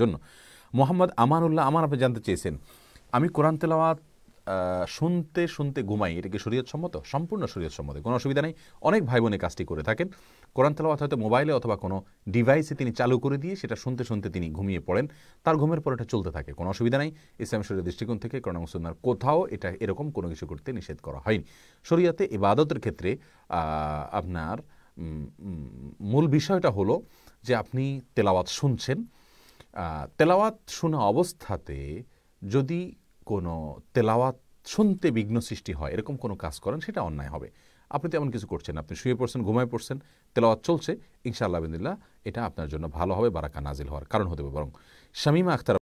জন্য মোহাম্মদ আমানুল্লাহ আমার আপনি জানতে চেয়েছেন আমি কোরআন তেলাওয়াত শুনতে শুনতে ঘুমাই এটা কি সম্মত সম্পূর্ণ শরীয়ত সম্মত কোনো অসুবিধা নেই অনেক ভাই বোনে কাজটি করে থাকেন কোরআন তেলাওয়াত হয়তো মোবাইলে অথবা কোনো ডিভাইসে তিনি চালু করে দিয়ে সেটা শুনতে শুনতে তিনি ঘুমিয়ে পড়েন তার ঘুমের পর এটা চলতে থাকে কোনো অসুবিধা নেই ইসলাম শরীরের দৃষ্টিকোণ থেকে কোরআন মুসলমার কোথাও এটা এরকম কোনো কিছু করতে নিষেধ করা হয়নি শরীয়তে ইবাদতের ক্ষেত্রে আপনার মূল বিষয়টা হলো যে আপনি তেলাওয়াত শুনছেন তেলাওয়াত শোনা অবস্থাতে যদি কোনো তেলাওয়াত শুনতে বিঘ্ন সৃষ্টি হয় এরকম কোনো কাজ করেন সেটা অন্যায় হবে আপনি তেমন কিছু করছেন আপনি শুয়ে পড়ছেন ঘুমায় পড়ছেন তেলাওয়াত চলছে ইনশাআল্লাহ আবিদুল্লাহ এটা আপনার জন্য ভালো হবে বারাকা নাজিল হওয়ার কারণ হতে পারে বরং শামিমা আখতার